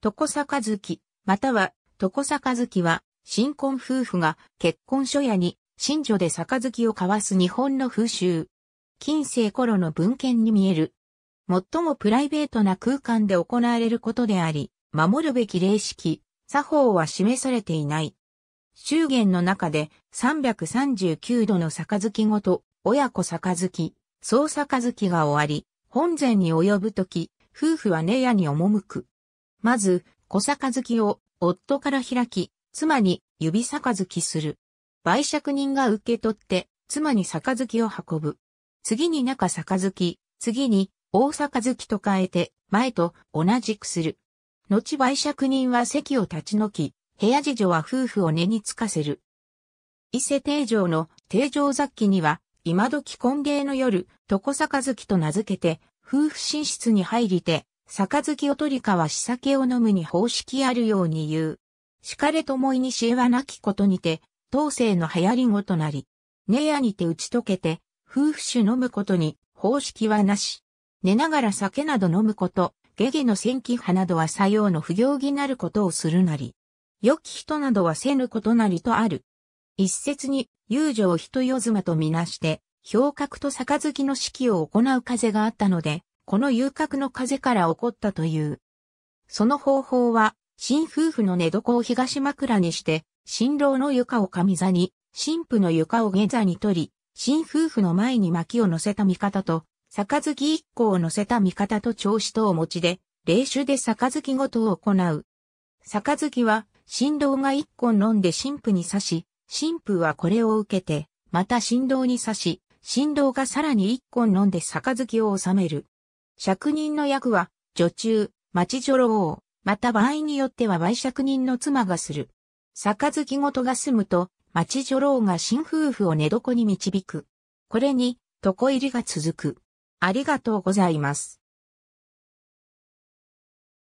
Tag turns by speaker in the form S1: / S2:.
S1: 床坂月、または床坂月は、新婚夫婦が結婚初夜に、新女で月を交わす日本の風習。近世頃の文献に見える。最もプライベートな空間で行われることであり、守るべき礼式、作法は示されていない。祝言の中で339度の月ごと、親子月、総月が終わり、本前に及ぶとき、夫婦は寝屋に赴く。まず、小月を夫から開き、妻に指月する。売借人が受け取って、妻に月を運ぶ。次に中月、次に大月と変えて、前と同じくする。後売借人は席を立ち退き、部屋事情は夫婦を根につかせる。伊勢定城の定城雑記には、今時婚芸の夜、床月と名付けて、夫婦寝室に入りて、杯を取りかはし酒を飲むに方式あるように言う。しかれともいにしえはなきことにて、当世の流行りごとなり、寝屋にて打ち解けて、夫婦酒飲むことに、方式はなし。寝ながら酒など飲むこと、下下の千記派などは作用の不行儀なることをするなり。良き人などはせぬことなりとある。一説に、遊女を人ず妻とみなして、氷格と杯の式を行う風があったので、この遊郭の風から起こったという。その方法は、新夫婦の寝床を東枕にして、新郎の床を上座に、新婦の床を下座に取り、新夫婦の前に薪を乗せた味方と、杯一個を乗せた味方と調子とお持ちで、霊酒で杯ごとを行う。杯は、新郎が一個飲んで新婦に刺し、新婦はこれを受けて、また新郎に刺し、新郎がさらに一個飲んで杯を収める。釈人の役は、女中、町女郎、また場合によっては売釈人の妻がする。杯ごとが済むと、町女郎が新夫婦を寝床に導く。これに、床入りが続く。ありがとうございます。